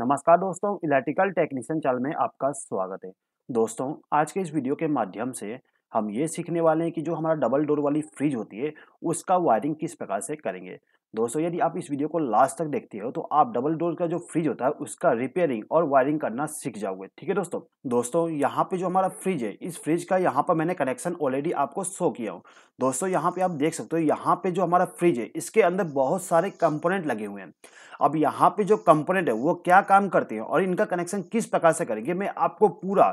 नमस्कार दोस्तों electrical technician channel में आपका स्वागत है दोस्तों आज के इस वीडियो के माध्यम से हम ये सीखने वाले हैं कि जो हमारा डबल डोर वाली फ्रिज होती है उसका वायरिंग किस प्रकार से करेंगे दोस्तों यदि आप इस वीडियो को लास्ट तक देखते हो तो आप डबल डोर का जो फ्रिज होता है उसका रिपेयरिंग और वायरिंग करना सीख जाओगे ठीक है दोस्तों दोस्तों यहाँ पे जो हमारा फ्रिज है इस फ्रिज का यहाँ पर मैंने कनेक्शन ऑलरेडी आपको शो किया हो दोस्तों यहाँ पे आप देख सकते हो यहाँ पे जो हमारा फ्रिज है इसके अंदर बहुत सारे कंपोनेंट लगे हुए हैं अब यहाँ पे जो कंपोनेंट है वो क्या काम करते हैं और इनका कनेक्शन किस प्रकार से करेंगे मैं आपको पूरा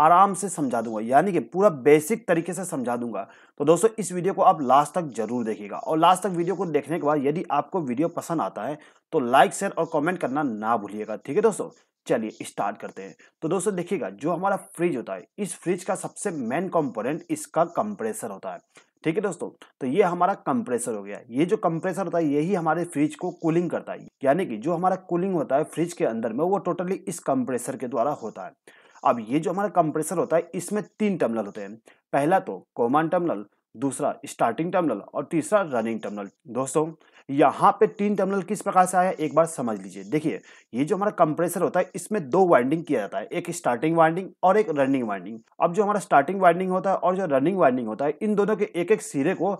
आराम से समझा दूंगा यानी कि पूरा बेसिक तरीके से समझा दूंगा तो दोस्तों इस वीडियो को आप लास्ट तक जरूर देखिएगा और लास्ट तक वीडियो को देखने के बाद यदि आपको वीडियो पसंद आता है तो लाइक शेयर और कमेंट करना ना भूलिएगा ठीक है दोस्तों चलिए स्टार्ट करते हैं तो दोस्तों देखिएगा जो हमारा फ्रिज होता है इस फ्रिज का सबसे मेन कॉम्पोनेंट इसका कंप्रेसर होता है ठीक है दोस्तों तो ये हमारा कंप्रेसर हो गया ये जो कंप्रेसर होता है यही हमारे फ्रिज को कूलिंग करता है यानी कि जो हमारा कूलिंग होता है फ्रिज के अंदर में वो टोटली इस कंप्रेसर के द्वारा होता है अब ये जो हमारा कंप्रेसर होता है इसमें तीन टर्मिनल होते हैं पहला तो कॉमन टर्मिनल दूसरा स्टार्टिंग टर्मिनल और तीसरा रनिंग टर्मिनल दोस्तों यहाँ पे तीन टर्मिनल किस प्रकार से आया एक बार समझ लीजिए देखिए ये जो हमारा कंप्रेसर होता है इसमें दो वाइंडिंग किया जाता है एक स्टार्टिंग वाइंडिंग और एक रनिंग वाइंडिंग अब जो हमारा स्टार्टिंग वाइंडिंग होता है और जो रनिंग वाइंडिंग होता है इन दोनों के एक एक सिरे को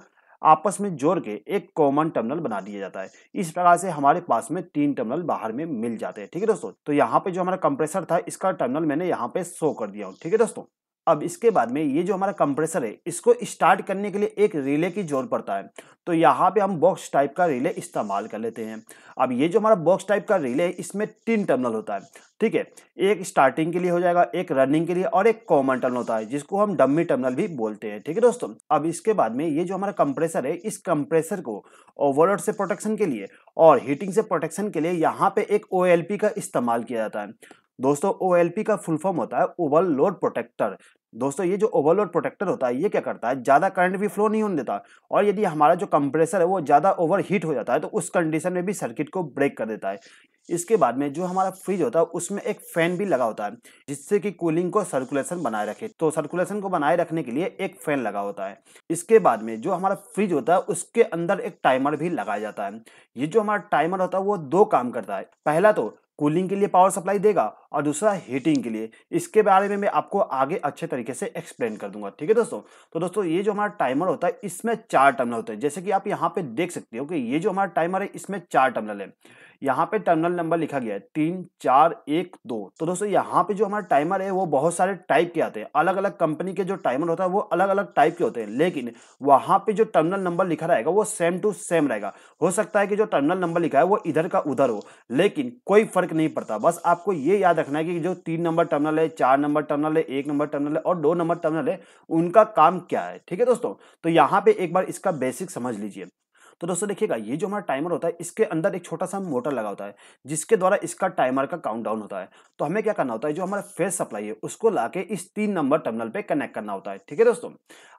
आपस में जोड़ के एक कॉमन टर्मिनल बना दिया जाता है इस प्रकार से हमारे पास में तीन टर्मिनल बाहर में मिल जाते हैं ठीक है दोस्तों तो यहाँ पे जो हमारा कंप्रेसर था इसका टर्मिनल मैंने यहाँ पे शो कर दिया हूँ ठीक है दोस्तों अब इसके बाद में ये जो हमारा कंप्रेसर है इसको स्टार्ट करने के लिए एक रिले की जरूरत पड़ता है तो यहाँ पे हम बॉक्स टाइप का रिले इस्तेमाल कर लेते हैं अब ये जो हमारा बॉक्स टाइप का रिले है इसमें तीन टर्मिनल होता है ठीक है एक स्टार्टिंग के लिए हो जाएगा एक रनिंग के लिए और एक कॉमन टर्मिनल होता है जिसको हम डम्मी टर्मिनल भी बोलते हैं ठीक है दोस्तों अब इसके बाद में ये जो हमारा कंप्रेसर है इस कंप्रेसर को ओवरलोड से प्रोटेक्शन के लिए और हीटिंग से प्रोटेक्शन के लिए यहाँ पे एक ओ का इस्तेमाल किया जाता है दोस्तों ओ का फुल फॉर्म होता है ओवरलोड प्रोटेक्टर दोस्तों ये जो ओवरलोड प्रोटेक्टर होता है ये क्या करता है ज़्यादा करंट भी फ्लो नहीं होने देता और यदि हमारा जो कंप्रेसर है वो ज़्यादा ओवर हीट हो जाता है तो उस कंडीशन में भी सर्किट को ब्रेक कर देता है इसके बाद में जो हमारा फ्रिज होता है उसमें एक फैन भी लगा होता है जिससे कि कूलिंग को सर्कुलेशन बनाए रखे तो सर्कुलेशन को बनाए रखने के लिए एक फैन लगा होता है इसके बाद में जो हमारा फ्रिज होता है उसके अंदर एक टाइमर भी लगाया जाता है ये जो हमारा टाइमर होता है वो दो काम करता है पहला तो कूलिंग के लिए पावर सप्लाई देगा और दूसरा हीटिंग के लिए इसके बारे में मैं आपको आगे अच्छे तरीके से एक्सप्लेन कर दूंगा ठीक है दोस्तों तो दोस्तों ये जो हमारा टाइमर होता है इसमें चार टर्मिनल होते हैं जैसे कि आप यहाँ पे देख सकते हो कि ये जो हमारा टाइमर है इसमें चार टर्मिनल है यहाँ पे टर्मिनल नंबर लिखा गया है तीन चार एक दो तो दोस्तों यहाँ पे जो हमारा टाइमर है वो बहुत सारे टाइप के आते हैं अलग अलग कंपनी के जो टाइमर होता है वो अलग अलग टाइप के होते हैं लेकिन वहाँ पे जो टर्मिनल नंबर लिखा रहेगा वो सेम टू सेम रहेगा हो सकता है कि जो टर्मिनल नंबर लिखा है वो इधर का उधर हो लेकिन कोई फर्क नहीं पड़ता बस आपको ये याद रखना है कि जो तीन नंबर टर्मिनल है चार नंबर टर्मिनल है एक नंबर टर्मिनल है और दो नंबर टर्मिनल है उनका काम क्या है ठीक है दोस्तों तो यहाँ पे एक बार इसका बेसिक समझ लीजिए तो दोस्तों देखिएगा ये जो हमारा टाइमर होता है इसके अंदर एक छोटा सा मोटर लगा होता है जिसके द्वारा इसका टाइमर का काउंट डाउन होता है तो हमें क्या करना होता है जो हमारा फेस सप्लाई है उसको ला इस तीन नंबर टर्मिनल पर कनेक्ट करना होता है ठीक है दोस्तों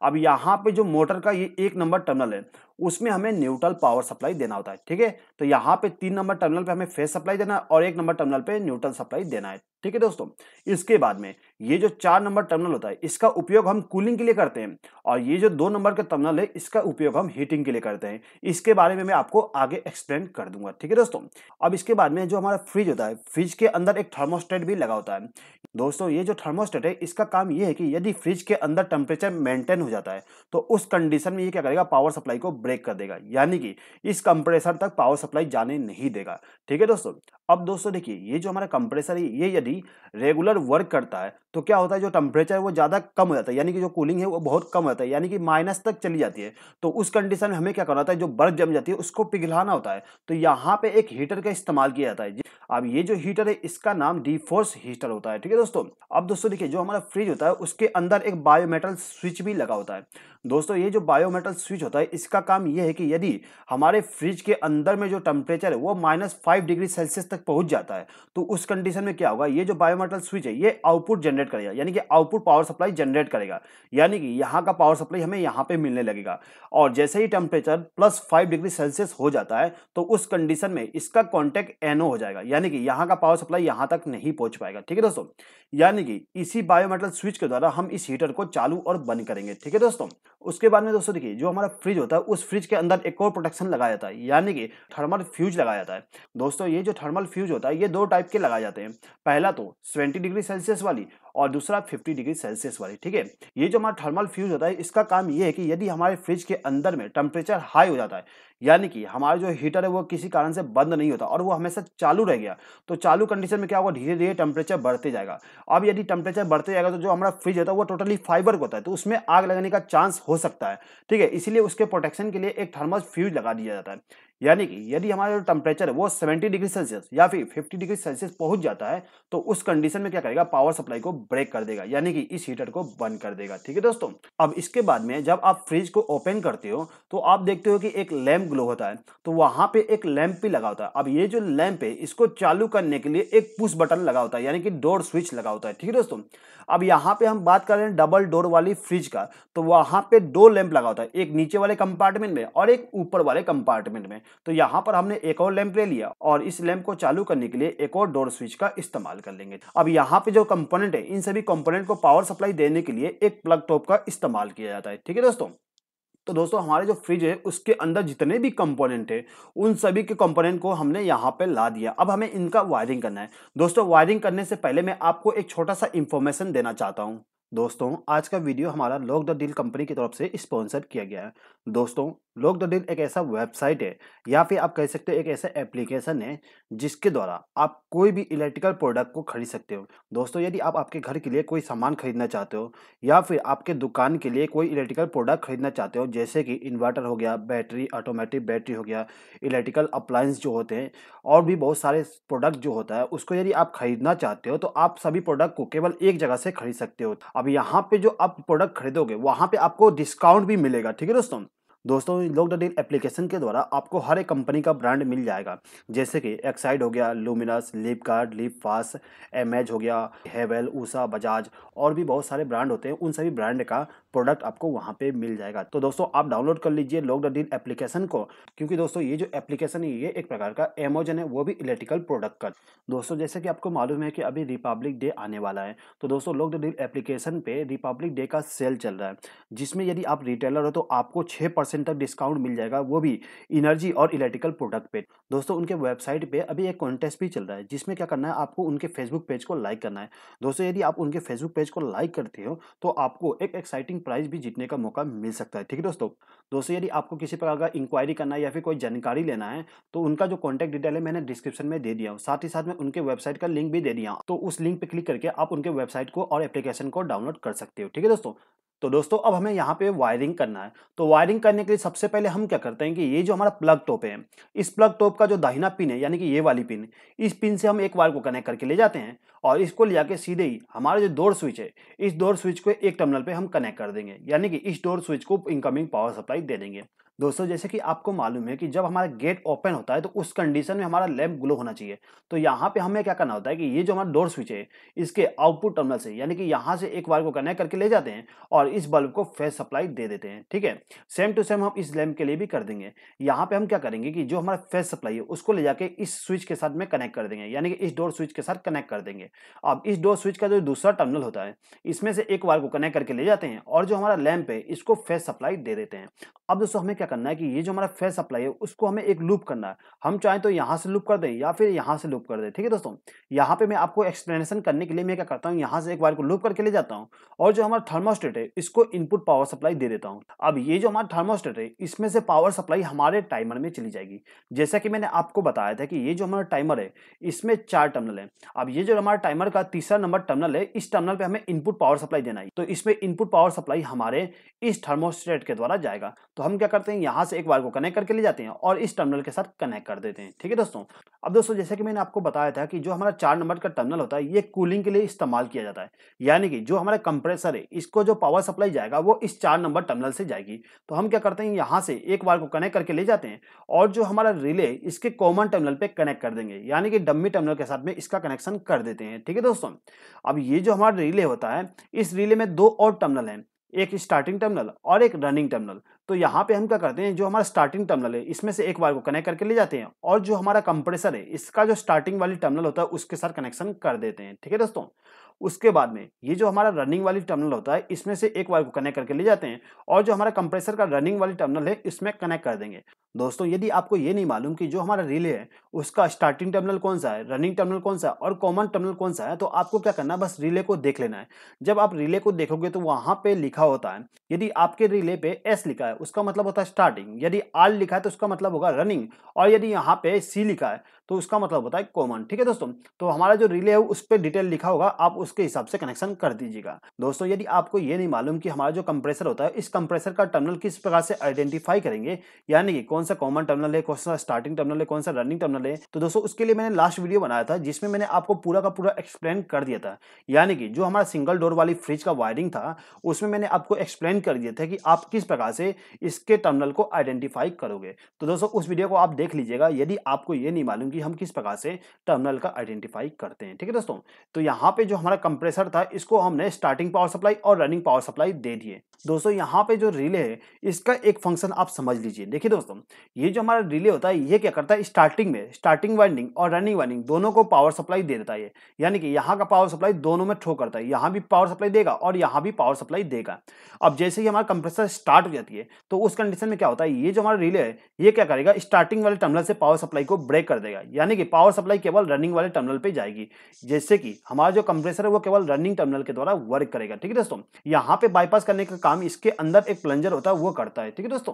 अब यहाँ पे जो मोटर का ये एक नंबर टर्मिनल है उसमें हमें न्यूट्रल पावर सप्लाई देना होता है ठीक है तो यहाँ पे तीन नंबर टर्मिनल पे हमें फेस सप्लाई देना है और एक नंबर टर्मिनल पे न्यूट्रल सप्लाई देना है ठीक है दोस्तों इसके बाद में ये जो चार नंबर टर्मिनल होता है इसका उपयोग हम कूलिंग के लिए करते हैं और ये जो दो नंबर का टर्मिनल है इसका उपयोग हम हीटिंग के लिए करते हैं इसके बारे में मैं आपको आगे एक्सप्लेन कर दूंगा ठीक है दोस्तों अब इसके बाद में जो हमारा फ्रिज होता है फ्रिज के अंदर एक थर्मोस्टेट भी लगा होता है दोस्तों ये जो थर्मोस्टेट है इसका काम ये है कि यदि फ्रिज के अंदर टेम्परेचर मेंटेन हो जाता है तो उस कंडीशन में ये क्या करेगा पावर सप्लाई को ब्रेक कर देगा यानी कि इस कंप्रेसर तक पावर सप्लाई जाने नहीं देगा ठीक है दोस्तों अब दोस्तों देखिए ये जो हमारा कंप्रेसर है ये यदि रेगुलर वर्क करता है तो क्या होता है जो टेम्परेचर है वो ज़्यादा कम हो जाता है यानी कि जो कूलिंग है वो बहुत कम हो जाता है यानी कि माइनस तक चली जाती है तो उस कंडीशन में हमें क्या करना होता है जो बर्फ जम जाती है उसको पिघलाना होता है तो यहाँ पे एक हीटर का इस्तेमाल किया जाता है अब ये जो हीटर है इसका नाम डी हीटर होता है ठीक है दोस्तों अब दोस्तों देखिए जो हमारा फ्रिज होता है उसके अंदर एक बायोमेटल स्विच भी लगा होता है दोस्तों ये जो बायोमेटल स्विच होता है इसका काम यह है कि यदि हमारे फ्रिज के अंदर में जो टेम्परेचर है वो माइनस फाइव डिग्री सेल्सियस तक पहुंच जाता है तो उस कंडीशन में क्या होगा ये जो बायोमेटल स्विच है ये आउटपुट जनरेट करेगा यानी कि आउटपुट पावर सप्लाई जनरेट करेगा यानी कि यहाँ का पावर सप्लाई हमें यहाँ पर मिलने लगेगा और जैसे ही temperature plus five degree Celsius हो जाता है तो उस कंडीशन में इसका कॉन्टैक्ट एनओ हो जाएगा यानी कि यहाँ का पावर सप्लाई यहाँ तक नहीं पहुंच पाएगा ठीक है दोस्तों यानी कि इसी बायोमेटल स्विच के द्वारा हम इस हीटर को चालू और बंद करेंगे ठीक है दोस्तों उसके बाद में दोस्तों देखिए जो हमारा फ्रिज होता है उस फ्रिज के अंदर एक और प्रोटेक्शन लगाया जाता है यानी कि थर्मल फ्यूज लगाया जाता है दोस्तों ये जो थर्मल फ्यूज होता है ये दो टाइप के लगाए जाते हैं पहला तो सेवेंटी डिग्री सेल्सियस वाली और दूसरा 50 डिग्री सेल्सियस वाली ठीक है ये जो हमारा थर्मल फ्यूज होता है इसका काम ये है कि यदि हमारे फ्रिज के अंदर में टेम्परेचर हाई हो जाता है यानी कि हमारा जो हीटर है वो किसी कारण से बंद नहीं होता और वो हमेशा चालू रह गया तो चालू कंडीशन में क्या होगा धीरे धीरे टेम्परेचर बढ़ते जाएगा अब यदि टेम्परेचर बढ़ते जाएगा तो जो हमारा फ्रिज होता है वो टोटली फाइबर होता है तो उसमें आग लगने का चांस हो सकता है ठीक है इसीलिए उसके प्रोटेक्शन के लिए एक थर्मल फ्यूज लगा दिया जाता है यानी कि यदि हमारा जो टेम्परेचर है वो 70 डिग्री सेल्सियस या फिर 50 डिग्री सेल्सियस पहुंच जाता है तो उस कंडीशन में क्या करेगा पावर सप्लाई को ब्रेक कर देगा यानी कि इस हीटर को बंद कर देगा ठीक है दोस्तों अब इसके बाद में जब आप फ्रिज को ओपन करते हो तो आप देखते हो कि एक लैम्प ग्लो होता है तो वहां पे एक लैम्प भी लगा होता है अब ये जो लैम्प है इसको चालू करने के लिए एक पुश बटन लगा होता है यानी कि डोर स्विच लगा होता है ठीक है दोस्तों अब यहाँ पे हम बात कर रहे हैं डबल डोर वाली फ्रिज का तो वहां पे दो लैंप लगा होता है एक नीचे वाले कंपार्टमेंट में और एक ऊपर वाले कंपार्टमेंट में तो यहाँ पर हमने एक और लैंप ले लिया और इस लैंप को चालू करने के लिए एक और डोर स्विच का इस्तेमाल कर लेंगे अब यहाँ पे जो कंपोनेंट है इन सभी कंपोनेंट को पावर सप्लाई देने के लिए एक प्लग टॉप का इस्तेमाल किया जाता है ठीक है दोस्तों तो दोस्तों हमारे जो फ्रिज है उसके अंदर जितने भी कंपोनेंट है उन सभी के कंपोनेंट को हमने यहाँ पे ला दिया अब हमें इनका वायरिंग करना है दोस्तों वायरिंग करने से पहले मैं आपको एक छोटा सा इन्फॉर्मेशन देना चाहता हूँ दोस्तों आज का वीडियो हमारा लॉक द डील कंपनी की तरफ से स्पॉन्सर किया गया है दोस्तों लोक द एक ऐसा वेबसाइट है या फिर आप कह सकते हो एक ऐसा एप्लीकेशन है जिसके द्वारा आप कोई भी इलेक्ट्रिकल प्रोडक्ट को खरीद सकते हो दोस्तों यदि आप आपके घर के लिए कोई सामान खरीदना चाहते हो या फिर आपके दुकान के लिए कोई इलेक्ट्रिकल प्रोडक्ट खरीदना चाहते हो जैसे कि इन्वर्टर हो गया बैटरी ऑटोमेटिक बैटरी हो गया इलेक्ट्रिकल अप्लायंस जो होते हैं और भी बहुत सारे प्रोडक्ट जो होता है उसको यदि आप खरीदना चाहते हो तो आप सभी प्रोडक्ट को केवल एक जगह से खरीद सकते हो अब यहाँ पे जो आप प्रोडक्ट खरीदोगे वहाँ पे आपको डिस्काउंट भी मिलेगा ठीक है दोस्तों दोस्तों लॉक द डील एप्लीकेशन के द्वारा आपको हर एक कंपनी का ब्रांड मिल जाएगा जैसे कि एक्साइड हो गया लूमिनस लिपकार्ड लिप एम एमेज हो गया हैवेल ऊषा बजाज और भी बहुत सारे ब्रांड होते हैं उन सभी ब्रांड का प्रोडक्ट आपको वहाँ पे मिल जाएगा तो दोस्तों आप डाउनलोड कर लीजिए लॉकडाउन द डील एप्लीकेशन को क्योंकि दोस्तों ये जो एप्लीकेशन है ये एक प्रकार का एमोजन है वो भी इलेक्ट्रिकल प्रोडक्ट का दोस्तों जैसे कि आपको मालूम है कि अभी रिपब्लिक डे आने वाला है तो दोस्तों लॉकडाउन द डील एप्लीकेशन पे रिपब्लिक डे का सेल चल रहा है जिसमें यदि आप रिटेलर हो तो आपको छः परसेंट तक डिस्काउंट मिल जाएगा वो भी इनर्जी और इलेक्ट्रिकल प्रोडक्ट पे दोस्तों उनके वेबसाइट पर अभी एक कॉन्टेस्ट भी चल रहा है जिसमें क्या करना है आपको उनके फेसबुक पेज को लाइक करना है दोस्तों यदि आप उनके फेसबुक पेज को लाइक करते हो तो आपको एक एक्साइटिंग प्राइज भी जीतने का मौका मिल सकता है ठीक है दोस्तों दोस्तों यदि आपको किसी प्रकार का इंक्वायरी करना है या फिर कोई जानकारी लेना है तो उनका जो कॉन्टैक्ट डिटेल है मैंने डिस्क्रिप्शन में दे दिया हूँ साथ ही साथ में उनके वेबसाइट का लिंक भी दे दिया तो उस लिंक पर क्लिक करके आप उनके वेबसाइट को और एप्लीकेशन को डाउनलोड कर सकते हो ठीक है दोस्तों तो दोस्तों अब हमें यहाँ पे वायरिंग करना है तो वायरिंग करने के लिए सबसे पहले हम क्या करते हैं कि ये जो हमारा प्लग टॉप है इस प्लग टॉप का जो दाहिना पिन है यानी कि ये वाली पिन इस पिन से हम एक वायर को कनेक्ट करके ले जाते हैं और इसको ले जाके सीधे ही हमारा जो डोर स्विच है इस डोर स्विच को एक टर्मिनल पर हम कनेक्ट कर देंगे यानी कि इस डोर स्विच को इनकमिंग पावर सप्लाई दे देंगे दोस्तों जैसे कि आपको मालूम है कि जब हमारा गेट ओपन होता है तो उस कंडीशन में हमारा लैम्प ग्लो होना चाहिए तो यहाँ पे हमें क्या करना होता है कि ये जो हमारा डोर स्विच है इसके आउटपुट टर्मिनल से यानी कि यहाँ से एक बार को कनेक्ट करके ले जाते हैं और इस बल्ब को फेस सप्लाई दे देते हैं ठीक है सेम टू सेम हम इस लैम्प के लिए भी कर देंगे यहाँ पर हम क्या करेंगे कि जो हमारा फेस सप्लाई है उसको ले जाकर इस स्विच के साथ में कनेक्ट कर देंगे यानी कि इस डोर स्विच के साथ कनेक्ट कर देंगे अब इस डोर स्विच का जो दूसरा टर्मिनल होता है इसमें से एक बार को कनेक्ट करके ले जाते हैं और जो हमारा लैम्प है इसको फेस सप्लाई दे देते हैं अब दोस्तों हमें क्या क्या करना है कि ये जो हमारा फेयर सप्लाई है उसको हमें एक लूप करना है हम चाहें तो यहाँ से लूप कर दें या फिर यहाँ से लूप कर दें ठीक है दोस्तों यहाँ पे मैं आपको एक्सप्लेनेशन करने के लिए मैं क्या करता हूँ यहाँ से एक वायर को लूप करके ले जाता हूँ और जो हमारा थर्मोस्टेट है इसको इनपुट पावर सप्लाई दे देता हूँ अब ये जो हमारा थर्मोस्टेट है इसमें से पावर सप्लाई हमारे टाइमर में चली जाएगी जैसा कि मैंने आपको बताया था कि ये जो हमारा टाइमर है इसमें चार टर्मिनल है अब ये जो हमारा टाइमर का तीसरा नंबर टर्मिनल है इस टर्मिनल पर हमें इनपुट पावर सप्लाई देना है तो इसमें इनपुट पावर सप्लाई हमारे इस थर्मोस्टेट के द्वारा जाएगा तो हम क्या करते हैं हैं यहाँ से एक वायर को कनेक्ट करके ले जाते हैं और इस टर्मिनल के साथ कनेक्ट कर देते हैं ठीक है दोस्तों अब दोस्तों जैसे कि मैंने आपको बताया था कि जो हमारा चार नंबर का टर्मिनल होता है ये कूलिंग के लिए इस्तेमाल किया जाता है यानी कि जो हमारा कंप्रेसर है इसको जो पावर सप्लाई जाएगा वो इस चार नंबर टर्मिनल से जाएगी तो हम क्या करते हैं यहाँ से एक वायर को कनेक्ट करके ले जाते हैं और जो हमारा रिले इसके कॉमन टर्मिनल पर कनेक्ट कर देंगे यानी कि डम्मी टर्मिनल के साथ में इसका कनेक्शन कर देते हैं ठीक है दोस्तों अब ये जो हमारा रिले होता है इस रिले में दो और टर्मिनल हैं एक स्टार्टिंग टर्मिनल और एक रनिंग टर्मिनल तो यहाँ पे हम क्या करते हैं जो हमारा स्टार्टिंग टर्मिनल है इसमें से एक वायर को कनेक्ट करके ले जाते हैं और जो हमारा कंप्रेसर है इसका जो स्टार्टिंग वाली टर्मिनल होता है उसके साथ कनेक्शन कर देते हैं ठीक है दोस्तों उसके बाद में ये जो हमारा रनिंग वाली टर्मिनल होता है इसमें से एक वायर को कनेक्ट करके ले जाते हैं और जो हमारा कंप्रेसर का रनिंग वाली टर्मिनल है इसमें कनेक्ट कर देंगे दोस्तों यदि आपको ये नहीं मालूम कि जो हमारा रिले है उसका स्टार्टिंग टर्मिनल कौन सा है रनिंग टर्मिनल कौन सा है और कॉमन टर्मिनल कौन सा है तो आपको क्या करना है बस रिले को देख लेना है जब आप रिले को देखोगे तो वहाँ पे लिखा होता है यदि आपके रिले पे एस लिखा है उसका मतलब होता है स्टार्टिंग यदि आर लिखा है तो उसका मतलब होगा रनिंग और यदि यहाँ पे सी लिखा है तो उसका मतलब होता है कॉमन ठीक है दोस्तों तो हमारा जो रिले है उस पर डिटेल लिखा होगा आप उसके हिसाब से कनेक्शन कर दीजिएगा दोस्तों यदि आपको ये नहीं मालूम कि हमारा जो कंप्रेसर होता है इस कंप्रेसर का टर्मिनल किस प्रकार से आइडेंटिफाई करेंगे यानी कि कौन कौन सा कॉमन टर्मिनल है कौन सा स्टार्टिंग टर्मिनल है कौन सा रनिंग टर्मिनल है तो दोस्तों उसके लिए मैंने लास्ट वीडियो बनाया था जिसमें मैंने आपको पूरा का पूरा एक्सप्लेन कर दिया था यानी कि जो हमारा सिंगल डोर वाली फ्रिज का वायरिंग था उसमें मैंने आपको एक्सप्लेन कर दिया था कि आप किस प्रकार से इसके टर्मिनल को आइडेंटिफाई करोगे तो दोस्तों उस वीडियो को आप देख लीजिएगा यदि आपको ये नहीं मालूम कि हम किस प्रकार से टर्मिनल का आइडेंटिफाई करते हैं ठीक है दोस्तों तो यहाँ पे जो हमारा कंप्रेसर था इसको हमने स्टार्टिंग पावर सप्लाई और रनिंग पावर सप्लाई दे दिए दोस्तों यहाँ पे जो रिले है इसका एक फंक्शन आप समझ लीजिए देखिए दोस्तों ये जो हमारा रिले होता है ये क्या करता है स्टार्टिंग में स्टार्टिंग वाइंडिंग और रनिंग वाइंडिंग दोनों को पावर सप्लाई दे देता है यानी कि यहाँ का पावर सप्लाई दोनों में ठो करता है यहाँ भी पावर सप्लाई देगा और यहाँ भी पावर सप्लाई देगा अब जैसे ही हमारा कंप्रेसर स्टार्ट हो जाती है तो उस कंडीशन में क्या होता है ये जो हमारा रिले है ये क्या करेगा स्टार्टिंग वाले टर्मिनल से पावर सप्लाई को ब्रेक कर देगा यानी कि पावर सप्लाई केवल रनिंग वाले टर्मिनल पर जाएगी जैसे कि हमारा जो कंप्रेसर है वो केवल रनिंग टर्मिनल के द्वारा वर्क करेगा ठीक है दोस्तों यहाँ पे बाईपास करने का काम इसके अंदर एक प्लंजर होता है वो करता है ठीक है दोस्तों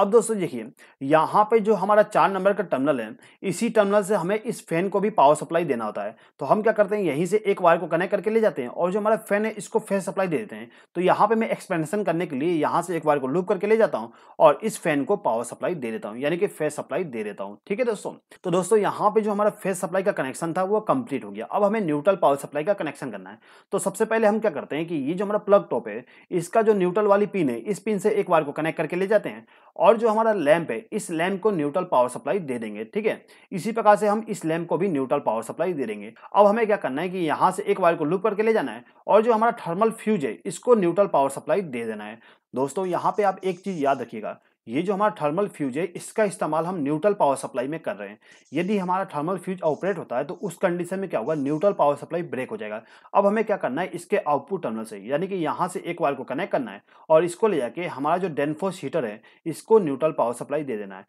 अब दोस्तों देखिए यहाँ पे जो हमारा चार नंबर का टर्मिनल है इसी टर्मिनल से हमें इस फैन को भी पावर सप्लाई देना होता है तो हम क्या करते हैं यहीं से एक वायर को कनेक्ट करके ले जाते हैं और जो हमारा फैन है इसको फैन सप्लाई दे देते हैं तो यहाँ पे मैं एक्सपेंशन करने के लिए यहाँ से एक वायर को लूप करके ले जाता हूँ और इस फैन को पावर सप्लाई दे देता हूँ यानी कि फेस सप्लाई दे देता हूँ ठीक है दोस्तों तो दोस्तों यहाँ पे जो हमारा फेस सप्लाई का कनेक्शन था वो कंप्लीट हो गया अब हमें न्यूट्रल पावर सप्लाई का कनेक्शन करना है तो सबसे पहले हम क्या करते हैं कि ये जो हमारा प्लग टॉप है इसका जो न्यूट्रल वाली पिन है इस पिन से एक वायर को कनेक्ट करके ले जाते हैं और जो हमारा लैंप है इस लैंप को न्यूट्रल पावर सप्लाई दे देंगे ठीक है इसी प्रकार से हम इस लैंप को भी न्यूट्रल पावर सप्लाई दे देंगे अब हमें क्या करना है कि यहाँ से एक वायर को लूप करके ले जाना है और जो हमारा थर्मल फ्यूज है इसको न्यूट्रल पावर सप्लाई दे देना है दोस्तों यहाँ पे आप एक चीज याद रखिएगा ये जो हमारा थर्मल फ्यूज है इसका इस्तेमाल हम न्यूट्रल पावर सप्लाई में कर रहे हैं यदि हमारा थर्मल फ्यूज ऑपरेट होता है तो उस कंडीशन में क्या होगा न्यूट्रल पावर सप्लाई ब्रेक हो जाएगा अब हमें क्या करना है इसके आउटपुट टर्मिनल से यानी कि यहाँ से एक वायर को कनेक्ट करना है और इसको ले जाके हमारा जो डेनफोस हीटर है इसको न्यूट्रल पावर सप्लाई दे देना है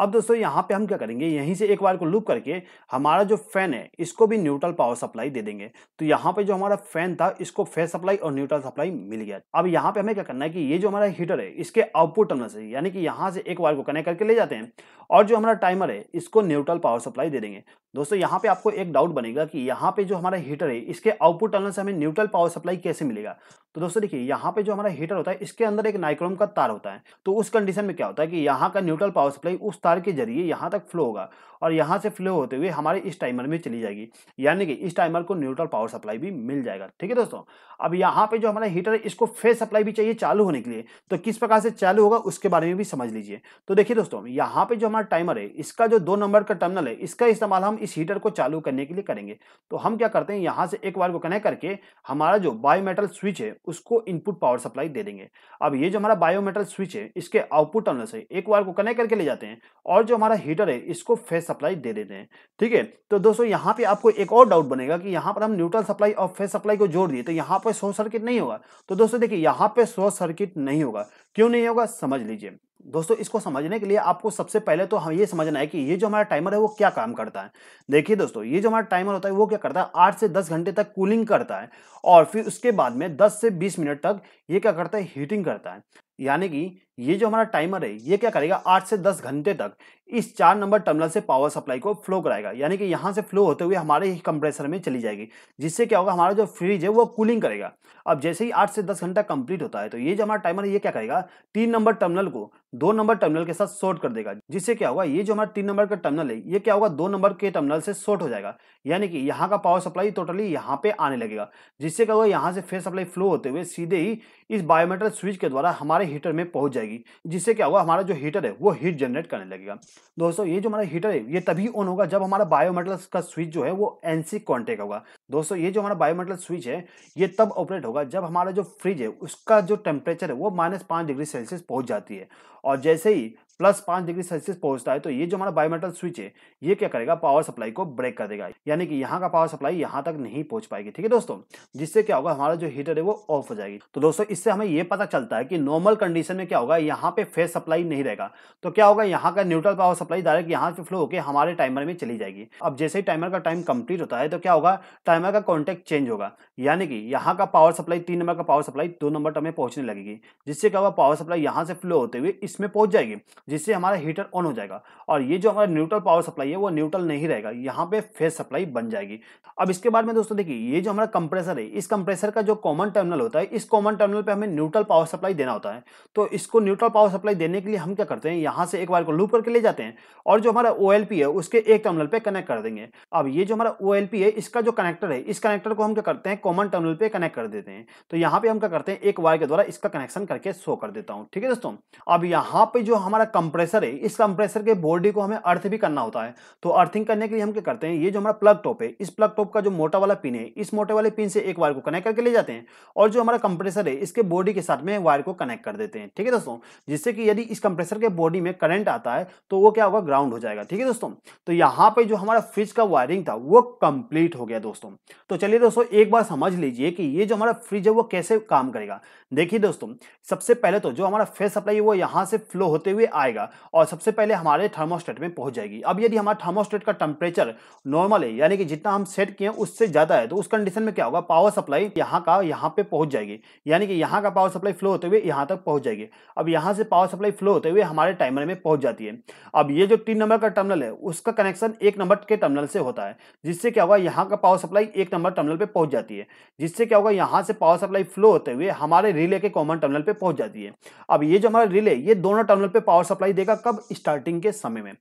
अब दोस्तों यहाँ पे हम क्या करेंगे यहीं से एक बार को लूप करके हमारा जो फैन है इसको भी न्यूट्रल पावर सप्लाई दे देंगे तो यहाँ पे जो हमारा फैन था इसको फेस सप्लाई और न्यूट्रल सप्लाई मिल गया अब यहाँ पे हमें क्या करना है कि ये जो हमारा हीटर है इसके आउटपुट टर्मिनल से यानी कि यहाँ से एक बार को कनेक्ट करके ले जाते हैं और जो हमारा टाइमर है इसको न्यूट्रल पावर सप्लाई दे देंगे दोस्तों यहाँ पे आपको एक डाउट बनेगा कि यहाँ पे जो हमारा हीटर है इसके आउटपुट टर्मिनल से हमें न्यूट्रल पावर सप्लाई कैसे मिलेगा तो दोस्तों देखिए यहाँ पे जो हमारा हीटर होता है इसके अंदर एक नाइक्रोम का तार होता है तो उस कंडीशन में क्या होता है कि यहाँ का न्यूट्रल पावर सप्लाई उस तार के जरिए यहाँ तक फ्लो होगा और यहाँ से फ्लो होते हुए हमारे इस टाइमर में चली जाएगी यानी कि इस टाइमर को न्यूट्रल पावर सप्लाई भी मिल जाएगा ठीक है दोस्तों अब यहाँ पे जो हमारा हीटर है इसको फेस सप्लाई भी चाहिए चालू होने के लिए तो किस प्रकार से चालू होगा उसके बारे में भी समझ लीजिए तो देखिए दोस्तों यहाँ पे जो हमारा टाइमर है इसका जो दो नंबर का टर्मिनल है इसका इस्तेमाल हम इस हीटर को चालू करने के लिए करेंगे तो हम क्या करते हैं यहाँ से एक वायर को कनेक्ट करके हमारा जो बायोमेटल स्विच है उसको इनपुट पावर सप्लाई दे देंगे अब ये जो हमारा बायोमेटल स्विच है इसके आउटपुट टर्मिनल से एक वायर को कनेक्ट करके ले जाते हैं और जो हमारा हीटर है इसको फेस सप्लाई दे देते हैं ठीक है तो दोस्तों यहाँ पे आपको एक और डाउट बनेगा कि यहाँ पर हम न्यूट्रल सप्लाई और फेस सप्लाई को जोड़ दिए तो यहाँ पर शॉर्ट सर्किट नहीं होगा तो दोस्तों देखिए यहाँ पे शॉर्ट सर्किट नहीं होगा क्यों नहीं होगा समझ लीजिए दोस्तों इसको समझने के लिए आपको सबसे पहले तो हम ये समझना है कि ये जो हमारा टाइमर है वो क्या काम करता है देखिए दोस्तों ये जो हमारा टाइमर होता है वो क्या करता है आठ से दस घंटे तक कूलिंग करता है और फिर उसके बाद में दस से बीस मिनट तक ये क्या करता है हीटिंग करता है यानी कि ये जो हमारा टाइमर है ये क्या करेगा आठ से दस घंटे तक इस चार नंबर टर्मिनल से पावर सप्लाई को फ्लो कराएगा यानी कि यहाँ से फ्लो होते हुए हमारे ही कंप्रेसर में चली जाएगी जिससे क्या होगा हमारा जो फ्रिज है वो कूलिंग करेगा अब जैसे ही आठ से दस घंटा कंप्लीट होता है तो ये जो हमारा टाइमर है ये क्या करेगा तीन नंबर टर्मिनल को दो नंबर टर्मिनल के साथ शॉर्ट कर देगा जिससे क्या होगा ये जो हमारा तीन नंबर का टर्मिनल है ये क्या होगा दो नंबर के टर्मिनल से शॉर्ट हो जाएगा यानी कि यहाँ का पावर सप्लाई टोटली यहाँ पे आने लगेगा जिससे क्या होगा यहाँ से फेयर सप्लाई फ्लो होते हुए सीधे ही इस बायोमेट्रिक स्विच के द्वारा हमारे हीटर में पहुंच जाएगी जिससे क्या होगा हमारा जो हीटर है वो हीट जनरेट करने लगेगा दोस्तों ये जो हमारा हीटर है ये तभी ऑन होगा जब हमारा बायोमेट्रिक का स्विच जो है वो एनसी कॉन्टेक्ट होगा दोस्तों ये जो हमारा बायोमेटल स्विच है ये तब ऑपरेट होगा जब हमारा जो फ्रिज है उसका जो टेम्परेचर है वो माइनस पाँच डिग्री सेल्सियस पहुंच जाती है और जैसे ही प्लस पाँच डिग्री सेल्सियस पहुंचता है तो ये जो हमारा बायोमेटल स्विच है ये क्या करेगा पावर सप्लाई को ब्रेक कर देगा यानी कि यहाँ का पावर सप्लाई यहाँ तक नहीं पहुंच पाएगी ठीक है दोस्तों जिससे क्या होगा हमारा जो हीटर है वो ऑफ हो जाएगी तो दोस्तों इससे हमें ये पता चलता है कि नॉर्मल कंडीशन में क्या होगा यहाँ पे फेस सप्लाई नहीं रहेगा तो क्या होगा यहाँ का न्यूट्रल पावर सप्लाई डायरेक्ट यहाँ पे फ्लो होकर हमारे टाइमर में चली जाएगी अब जैसे ही टाइमर का टाइम कंप्लीट होता है तो क्या होगा टाइमर का कॉन्टेक्ट चेंज होगा यानी कि यहाँ का पावर सप्लाई तीन नंबर का पावर सप्लाई दो नंबर टर्म में पहुंचने लगेगी जिससे क्या हुआ पावर सप्लाई यहाँ से फ्लो होते हुए इसमें पहुंच जाएगी जिससे हमारा हीटर ऑन हो जाएगा और ये जो हमारा न्यूट्रल पावर सप्लाई है वो न्यूट्रल नहीं रहेगा यहाँ पे फेस सप्लाई बन जाएगी अब इसके बाद में दोस्तों देखिए ये जो हमारा कंप्रेसर है इस कंप्रेसर का जो कॉमन टर्मिनल होता है इस कॉमन टर्मिनल पर हमें न्यूट्रल पावर सप्लाई देना होता है तो इसको न्यूट्रल पावर सप्लाई देने के लिए हम क्या करते हैं यहाँ से एक बार को लूप करके ले जाते हैं और जो हमारा ओ है उसके एक टर्मिनल पर कनेक्ट कर देंगे अब ये जो हमारा ओ है इसका जो कनेक्टर कनेक्टर है इस कनेक्टर को हम क्या करते हैं कॉमन टर्मिनल पे कनेक्ट कर देते हैं तो यहाँ पे हम क्या करते हैं एक वायर के द्वारा इसका कनेक्शन करके शो कर देता हूँ ठीक है दोस्तों अब यहाँ पे जो हमारा कंप्रेसर है इस कंप्रेसर के बॉडी को हमें अर्थ भी करना होता है तो अर्थिंग करने के लिए हम क्या करते हैं ये जो हमारा प्लग टॉप है इस प्लग टॉप का जो मोटा वाला पिन है इस मोटे वाले पिन से एक वायर को कनेक्ट करके ले जाते हैं और जो हमारा कंप्रेसर है इसके बॉडी के साथ में वायर को कनेक्ट कर देते हैं ठीक है दोस्तों जिससे कि यदि इस कंप्रेसर के बॉडी में करंट आता है तो वो क्या होगा ग्राउंड हो जाएगा ठीक है दोस्तों तो यहाँ पे जो हमारा फ्रिज का वायरिंग था वो कंप्लीट हो गया दोस्तों दोस्तों तो चलिए दोस्तों एक बार समझ लीजिए कि ये जो हमारा फ्रिज है वो कैसे काम करेगा देखिए दोस्तों सबसे पहले तो जो हमारा फेस सप्लाई है वो यहाँ से फ्लो होते हुए आएगा और सबसे पहले हमारे थर्मोस्टेट में पहुंच जाएगी अब यदि हमारा थर्मोस्टेट का टेम्परेचर नॉर्मल है यानी कि जितना हम सेट किए उससे ज़्यादा है तो उस कंडीशन में क्या होगा पावर सप्लाई यहाँ का यहाँ पे पहुंच जाएगी यानी कि यहाँ का पावर सप्लाई फ्लो होते हुए यहाँ तक पहुंच जाएगी अब यहाँ से पावर सप्लाई फ्लो होते हुए हमारे टाइमर में पहुंच जाती है अब ये जो तीन नंबर का टर्मिनल है उसका कनेक्शन एक नंबर के टर्मिनल से होता है जिससे क्या होगा यहाँ का पावर सप्लाई सप्लाई एक नंबर टर्मिनल पे पहुंच जाती है जिससे क्या होगा यहाँ से पावर सप्लाई फ्लो होते हुए हमारे रिले के कॉमन टर्मिनल पे पहुंच जाती है अब ये जो हमारा रिले ये दोनों टर्मिनल पे पावर सप्लाई देगा कब स्टार्टिंग के समय में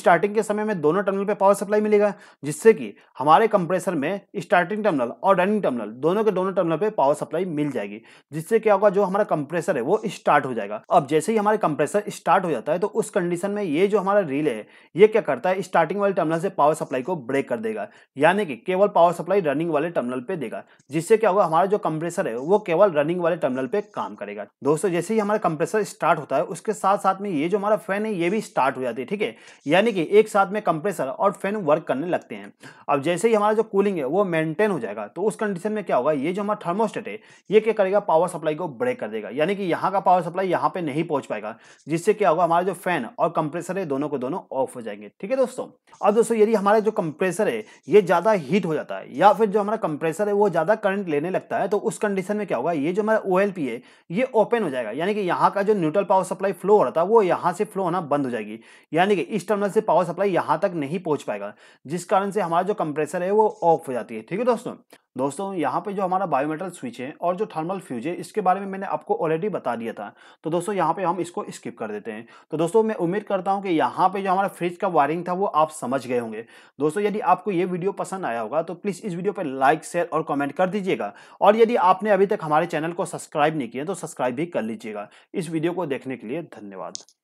स्टार्टिंग के समय में दोनों टर्मिनल पे पावर सप्लाई मिलेगा जिससे कि हमारे कंप्रेसर में स्टार्टिंग टर्मिनल और रनिंग टर्मिनल दोनों के दोनों टर्मिनल पे पावर सप्लाई मिल जाएगी जिससे क्या होगा जो हमारा कंप्रेसर है वो स्टार्ट हो जाएगा अब जैसे ही हमारे कंप्रेसर स्टार्ट हो जाता है तो उस कंडीशन में ये जो हमारा रिले है ये क्या करता है स्टार्टिंग वाले टर्मिनल से पावर सप्लाई को ब्रेक कर देगा यानी कि केवल पावर सप्लाई रनिंग वाले टर्मिनल पे देगा जिससे क्या होगा हमारा जो कंप्रेसर है वो केवल रनिंग वाले टर्मिनल पे काम करेगा दोस्तों जैसे ही हमारा कंप्रेसर स्टार्ट होता है उसके साथ साथ में ये जो हमारा फैन है ये भी स्टार्ट हो जाती है ठीक है यानी कि एक साथ में कंप्रेसर और फैन वर्क करने लगते हैं अब जैसे ही हमारा जो कूलिंग है वो मेंटेन हो जाएगा तो उस कंडीशन में क्या होगा ये जो हमारा थर्मोस्टेट है ये क्या करेगा पावर सप्लाई को ब्रेक कर देगा यानी कि यहाँ का पावर सप्लाई यहाँ पे नहीं पहुंच पाएगा जिससे क्या होगा हमारा जो फैन और कंप्रेसर है दोनों को दोनों ऑफ हो जाएंगे ठीक है दोस्तों अब दोस्तों यदि हमारा जो कंप्रेसर है ये ज़्यादा हीट हो जाता है या फिर जो हमारा कंप्रेसर है वो ज़्यादा करंट लेने लगता है तो उस कंडीशन में क्या होगा ये जो हमारा ओ है ये ओपन हो जाएगा यानी कि यहाँ का जो न्यूट्रल पावर सप्लाई फ्लो हो रहा था वो यहाँ से फ्लो होना बंद हो जाएगी यानी कि इस टर्मिनल से पावर सप्लाई यहाँ तक नहीं पहुँच पाएगा जिस कारण से हमारा जो कंप्रेसर है वो ऑफ हो जाती है ठीक है दोस्तों दोस्तों यहाँ पे जो हमारा बायोमेटल स्विच है और जो थर्मल फ्यूज है इसके बारे में मैंने आपको ऑलरेडी बता दिया था तो दोस्तों यहाँ पे हम इसको स्किप कर देते हैं तो दोस्तों मैं उम्मीद करता हूँ कि यहाँ पे जो हमारा फ्रिज का वायरिंग था वो आप समझ गए होंगे दोस्तों यदि आपको ये वीडियो पसंद आया होगा तो प्लीज़ इस वीडियो पर लाइक शेयर और कॉमेंट कर दीजिएगा और यदि आपने अभी तक हमारे चैनल को सब्सक्राइब नहीं किया तो सब्सक्राइब भी कर लीजिएगा इस वीडियो को देखने के लिए धन्यवाद